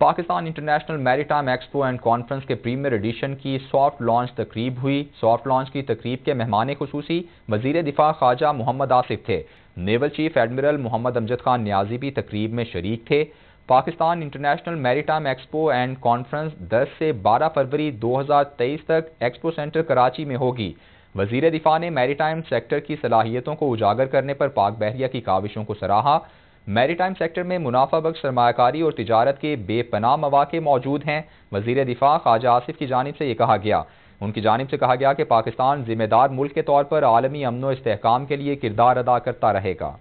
Pakistan International Maritime Expo and Conference के premier edition की soft launch तकरीब हुई सॉफ्ट लॉन्च की तकरीब के मेहमान खसूसी वजीर दिफा ख्वाजा मोहम्मद आसिफ थे naval chief admiral Muhammad Amjad Khan Niazi भी तकरीब में शरीक थे Pakistan International Maritime Expo and Conference 10 से 12 फरवरी 2023 तक एक्सपो सेंटर कराची में होगी वजीर दिफा ने मैरीटाइम सेक्टर की सलाहियतों को उजागर करने पर पाक बहरिया की काविशों को सराहा मैरीटाइम सेक्टर में मुनाफा बख्श सरमाकारी और तजारत के बेपनाह मौाक़े मौजूद हैं वजीर दिफा ख्वाजा आसिफ की जानब से ये कहा गया उनकी जानब से कहा गया कि पाकिस्तान जिम्मेदार मुल्क के तौर पर आलमी अमनो इसकाम के लिए किरदार अदा करता रहेगा